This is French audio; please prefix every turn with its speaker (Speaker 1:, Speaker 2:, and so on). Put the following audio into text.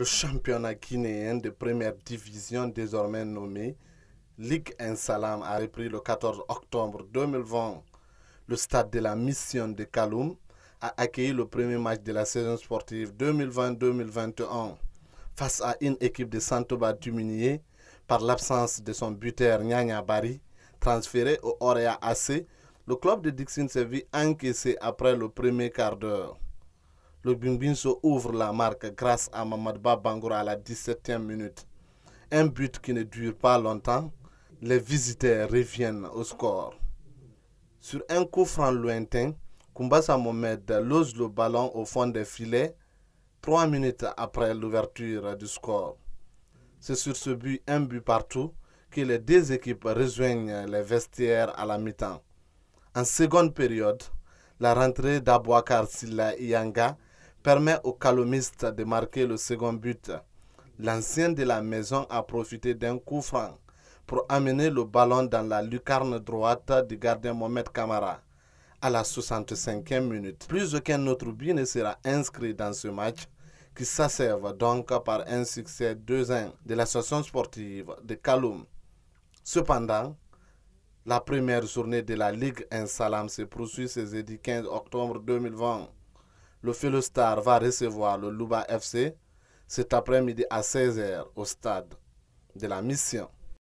Speaker 1: le championnat guinéen de première division désormais nommé Ligue Insalam a repris le 14 octobre 2020. Le stade de la mission de Kaloum a accueilli le premier match de la saison sportive 2020-2021 face à une équipe de Santoba duminié par l'absence de son buteur Nyanya Bari, transféré au Orea AC, le club de Dixin s'est vu encaissé après le premier quart d'heure. Le Bimbinso ouvre la marque grâce à Mamadba Bangoura à la 17e minute. Un but qui ne dure pas longtemps, les visiteurs reviennent au score. Sur un coup franc lointain, Kumbasa Mohamed lose le ballon au fond des filets trois minutes après l'ouverture du score. C'est sur ce but, un but partout, que les deux équipes rejoignent les vestiaires à la mi-temps. En seconde période, la rentrée d'Abouakar Silla Iyanga permet aux calomistes de marquer le second but. L'ancien de la maison a profité d'un coup franc pour amener le ballon dans la lucarne droite du gardien Mohamed Kamara. À la 65e minute, plus aucun autre but ne sera inscrit dans ce match qui s'asserve donc par un succès 2-1 de l'association sportive de Kaloum. Cependant, la première journée de la Ligue Insalam se poursuit ce 15 octobre 2020 le Philostar va recevoir le Luba FC cet après-midi à 16h au stade de la Mission.